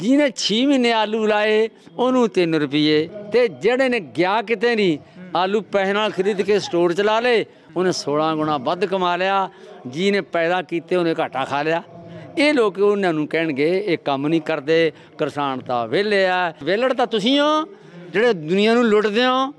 ਜਿਹਨੇ 6 ਮਹੀਨੇ ਆਲੂ ਲਾਏ ਉਹਨੂੰ 3 ਰੁਪਏ ਤੇ ਜਿਹੜੇ ਨੇ ਗਿਆ ਕਿਤੇ ਨਹੀਂ ਆਲੂ ਪੈਸੇ ਨਾਲ ਖਰੀਦ ਕੇ ਸਟੋਰ ਚਲਾ ਲਏ ਉਹਨੇ 16 ਗੁਣਾ ਵੱਧ ਕਮਾ ਲਿਆ ਜਿਹਨੇ ਪੈਦਾ ਕੀਤੇ ਉਹਨੇ ਘਾਟਾ ਖਾ ਲਿਆ ਇਹ ਲੋਕ ਉਹਨਾਂ ਨੂੰ ਕਹਿਣਗੇ ਇਹ ਕੰਮ ਨਹੀਂ ਕਰਦੇ ਕਿਸਾਨ ਤਾਂ ਵਿਹਲੇ ਆ ਵਿਹਲੜ ਤਾਂ ਤੁਸੀਂ ਹੋ ਜਿਹੜੇ ਦੁਨੀਆ ਨੂੰ ਲੁੱਟਦੇ ਹੋ